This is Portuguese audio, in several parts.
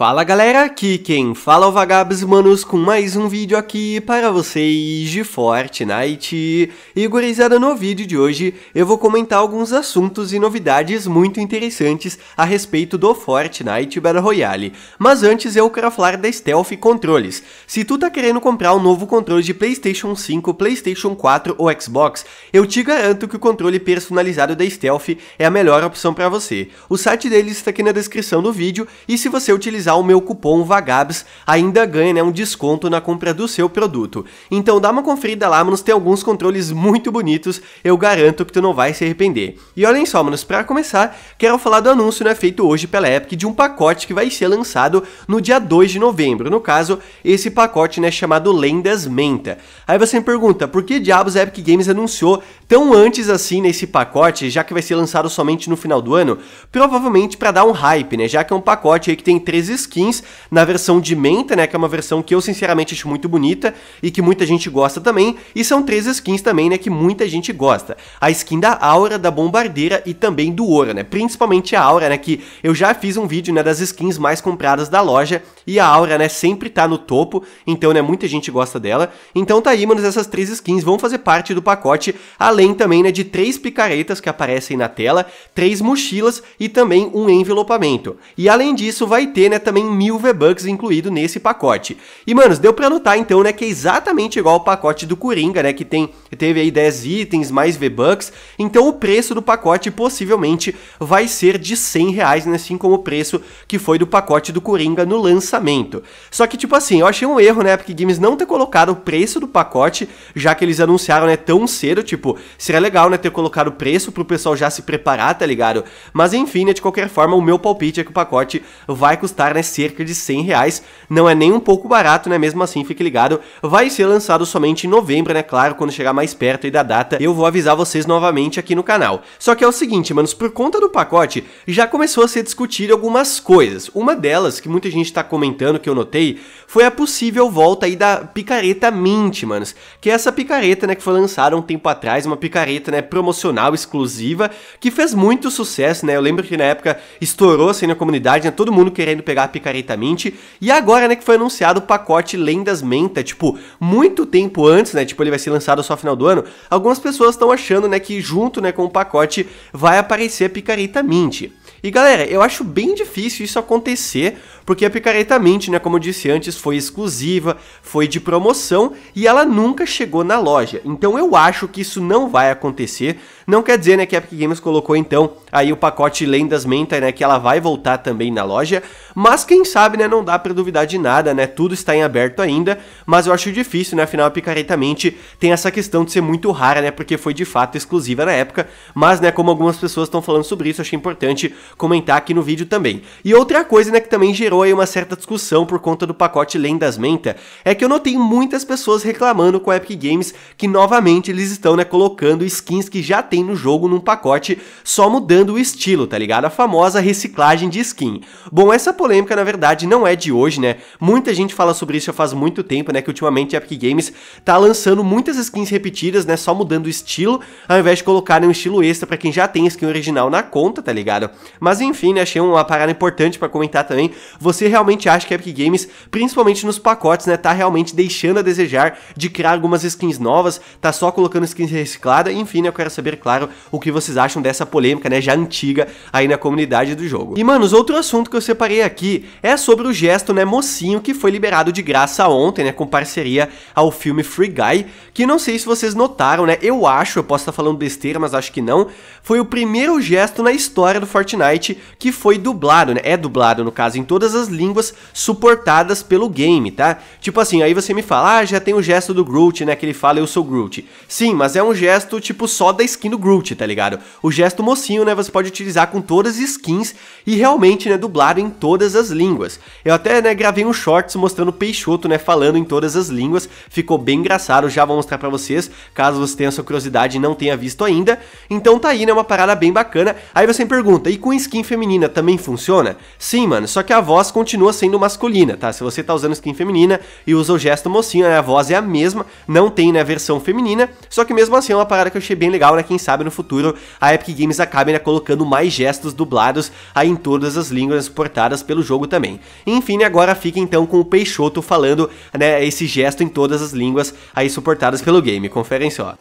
Fala galera, aqui quem fala é o Vagabes Manos com mais um vídeo aqui para vocês de Fortnite. E gurizada, no vídeo de hoje eu vou comentar alguns assuntos e novidades muito interessantes a respeito do Fortnite Battle Royale. Mas antes eu quero falar da Stealth Controles. Se tu tá querendo comprar um novo controle de Playstation 5, Playstation 4 ou Xbox, eu te garanto que o controle personalizado da Stealth é a melhor opção para você. O site deles está aqui na descrição do vídeo e se você utilizar utilizar o meu cupom VAGABS, ainda ganha né, um desconto na compra do seu produto. Então dá uma conferida lá, manos, tem alguns controles muito bonitos, eu garanto que tu não vai se arrepender. E olhem só, manos, para começar, quero falar do anúncio né, feito hoje pela Epic de um pacote que vai ser lançado no dia 2 de novembro, no caso, esse pacote né, chamado Lendas Menta. Aí você me pergunta, por que diabos a Epic Games anunciou tão antes assim nesse pacote, já que vai ser lançado somente no final do ano? Provavelmente para dar um hype, né, já que é um pacote que tem 13 skins na versão de menta, né, que é uma versão que eu sinceramente acho muito bonita e que muita gente gosta também, e são três skins também, né, que muita gente gosta. A skin da Aura, da Bombardeira e também do Ouro, né, principalmente a Aura, né, que eu já fiz um vídeo, né, das skins mais compradas da loja e a Aura, né, sempre tá no topo, então, né, muita gente gosta dela. Então tá aí, manos, essas três skins vão fazer parte do pacote, além também, né, de três picaretas que aparecem na tela, três mochilas e também um envelopamento. E além disso, vai ter, né, é também mil V-Bucks incluído nesse pacote. E, manos, deu pra notar então, né, que é exatamente igual o pacote do Coringa, né, que tem, teve aí 10 itens, mais V-Bucks, então o preço do pacote possivelmente vai ser de 100 reais, né, assim como o preço que foi do pacote do Coringa no lançamento. Só que, tipo assim, eu achei um erro, né, porque Games não ter colocado o preço do pacote, já que eles anunciaram, né, tão cedo, tipo, seria legal, né, ter colocado o preço pro pessoal já se preparar, tá ligado? Mas enfim, né, de qualquer forma, o meu palpite é que o pacote vai custar né? Cerca de 100 reais. Não é nem um pouco barato, né? Mesmo assim, fique ligado. Vai ser lançado somente em novembro, né? Claro, quando chegar mais perto aí da data, eu vou avisar vocês novamente aqui no canal. Só que é o seguinte, manos, por conta do pacote, já começou a ser discutido algumas coisas. Uma delas, que muita gente tá comentando, que eu notei, foi a possível volta aí da picareta Mint, manos. Que é essa picareta, né? Que foi lançada um tempo atrás, uma picareta, né? Promocional, exclusiva, que fez muito sucesso, né? Eu lembro que na época estourou assim na comunidade, né? Todo mundo querendo pegar virar picareta mint. E agora, né, que foi anunciado o pacote Lendas Menta, tipo, muito tempo antes, né, tipo, ele vai ser lançado só final do ano, algumas pessoas estão achando, né, que junto, né, com o pacote vai aparecer a picareta mint. E galera, eu acho bem difícil isso acontecer, porque a é Picareta Mint, né, como eu disse antes, foi exclusiva, foi de promoção e ela nunca chegou na loja. Então eu acho que isso não vai acontecer. Não quer dizer, né, que a Epic Games colocou então aí o pacote Lendas Menta, né, que ela vai voltar também na loja, mas quem sabe, né, não dá para duvidar de nada, né? Tudo está em aberto ainda, mas eu acho difícil, né? Afinal, a Picareta Mint tem essa questão de ser muito rara, né, porque foi de fato exclusiva na época, mas né, como algumas pessoas estão falando sobre isso, achei importante comentar aqui no vídeo também. E outra coisa, né, que também gerou gerou aí uma certa discussão por conta do pacote Lendas Menta, é que eu notei muitas pessoas reclamando com a Epic Games que novamente eles estão né, colocando skins que já tem no jogo num pacote, só mudando o estilo, tá ligado? A famosa reciclagem de skin. Bom, essa polêmica na verdade não é de hoje, né? Muita gente fala sobre isso já faz muito tempo, né? Que ultimamente a Epic Games tá lançando muitas skins repetidas, né? Só mudando o estilo, ao invés de colocarem um estilo extra para quem já tem skin original na conta, tá ligado? Mas enfim, né? Achei uma parada importante para comentar também. Você você realmente acha que a Epic Games, principalmente nos pacotes, né, tá realmente deixando a desejar de criar algumas skins novas, tá só colocando skins recicladas, enfim, né, eu quero saber, claro, o que vocês acham dessa polêmica, né, já antiga aí na comunidade do jogo. E, manos, outro assunto que eu separei aqui é sobre o gesto, né, mocinho que foi liberado de graça ontem, né, com parceria ao filme Free Guy, que não sei se vocês notaram, né, eu acho, eu posso estar tá falando besteira, mas acho que não, foi o primeiro gesto na história do Fortnite que foi dublado, né, é dublado no caso, em todas todas as línguas suportadas pelo game, tá? Tipo assim, aí você me fala, ah, já tem o gesto do Groot, né, que ele fala eu sou Groot. Sim, mas é um gesto tipo só da skin do Groot, tá ligado? O gesto mocinho, né, você pode utilizar com todas as skins e realmente, né, dublado em todas as línguas. Eu até, né, gravei um shorts mostrando Peixoto, né, falando em todas as línguas, ficou bem engraçado, já vou mostrar pra vocês, caso você tenha sua curiosidade e não tenha visto ainda. Então tá aí, né, uma parada bem bacana. Aí você me pergunta, e com skin feminina também funciona? Sim, mano, só que a voz voz continua sendo masculina, tá? Se você tá usando skin feminina e usa o gesto mocinho, né? A voz é a mesma, não tem né, a versão feminina, só que mesmo assim é uma parada que eu achei bem legal, né? Quem sabe no futuro a Epic Games acabe né, colocando mais gestos dublados aí em todas as línguas portadas pelo jogo também. Enfim, né, agora fica então com o Peixoto falando né, esse gesto em todas as línguas aí suportadas pelo game. Conferem só.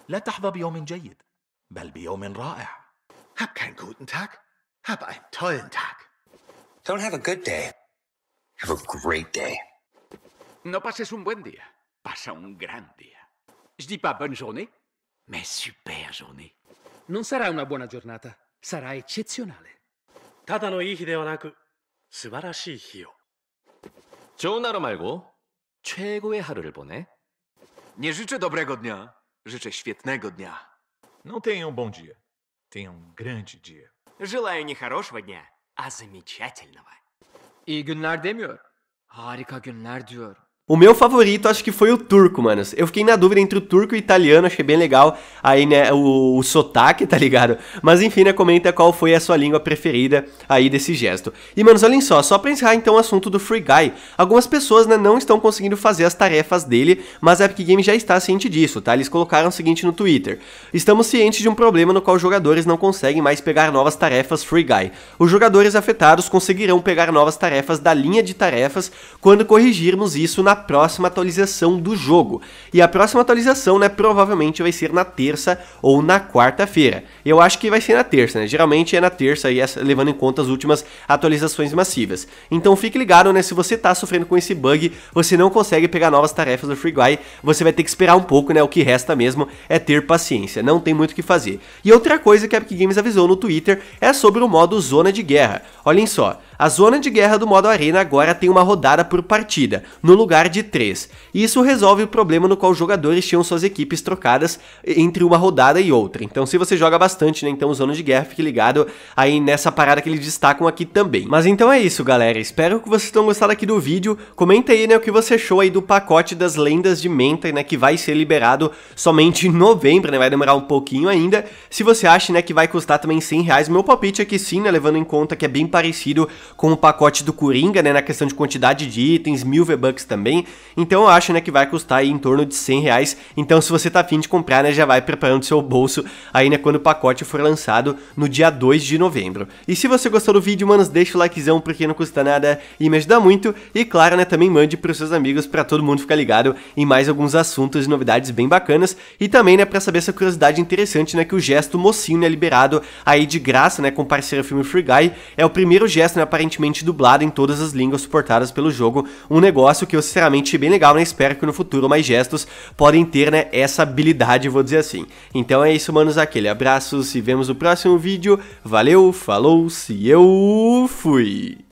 Don't have a good day. Have a great day. No pases un buen día. Pasa un gran día. Je dis pas bonne journée, mais super journée. Non sarà una buona giornata, sarà eccezionale. Tada no ただのいい日ではなく、素晴らしい日を。 좋은 하루 말고 최고의 하루를 보내. Nie życzę dobrego dnia. Życzę świetnego dnia. Não tenha um bom dia. Tenha um grande dia. Желаю не хорошего дня, а замечательного. İyi günler demiyor. Harika günler diyor. O meu favorito acho que foi o turco, mano. Eu fiquei na dúvida entre o turco e o italiano, achei bem legal aí, né, o, o sotaque, tá ligado? Mas enfim, né, comenta qual foi a sua língua preferida aí desse gesto. E, manos, olhem só, só pra encerrar então o assunto do Free Guy, algumas pessoas, né, não estão conseguindo fazer as tarefas dele, mas a Epic Games já está ciente disso, tá? Eles colocaram o seguinte no Twitter, estamos cientes de um problema no qual os jogadores não conseguem mais pegar novas tarefas Free Guy. Os jogadores afetados conseguirão pegar novas tarefas da linha de tarefas quando corrigirmos isso na próxima atualização do jogo. E a próxima atualização, né, provavelmente vai ser na terça ou na quarta-feira. Eu acho que vai ser na terça, né? Geralmente é na terça e essa, levando em conta as últimas atualizações massivas. Então fique ligado, né, se você tá sofrendo com esse bug, você não consegue pegar novas tarefas do FreeGuy, você vai ter que esperar um pouco, né? O que resta mesmo é ter paciência, não tem muito o que fazer. E outra coisa que a Epic Games avisou no Twitter é sobre o modo Zona de Guerra. Olhem só, a zona de guerra do modo arena agora tem uma rodada por partida, no lugar de 3. Isso resolve o problema no qual os jogadores tinham suas equipes trocadas entre uma rodada e outra. Então se você joga bastante, né, então zona de guerra, fique ligado aí nessa parada que eles destacam aqui também. Mas então é isso, galera. Espero que vocês tenham gostado aqui do vídeo. Comenta aí, né, o que você achou aí do pacote das lendas de Menta, né, que vai ser liberado somente em novembro, né, vai demorar um pouquinho ainda. Se você acha, né, que vai custar também 100 reais, meu palpite é que sim, né, levando em conta que é bem parecido com o pacote do Coringa, né, na questão de quantidade de itens, mil V-Bucks também, então eu acho, né, que vai custar aí em torno de 100 reais, então se você tá afim de comprar, né, já vai preparando seu bolso aí, né, quando o pacote for lançado no dia 2 de novembro. E se você gostou do vídeo, manos, deixa o likezão, porque não custa nada e me ajuda muito, e claro, né, também mande pros seus amigos para todo mundo ficar ligado em mais alguns assuntos e novidades bem bacanas, e também, né, pra saber essa curiosidade interessante, né, que o gesto mocinho, né, liberado aí de graça, né, com parceiro filme Free Guy, é o primeiro gesto, né, para aparentemente dublado em todas as línguas suportadas pelo jogo, um negócio que eu sinceramente achei bem legal, né? Espero que no futuro mais gestos podem ter, né, essa habilidade, vou dizer assim. Então é isso, manos, aquele abraço, se vemos no próximo vídeo, valeu, falou, se eu fui!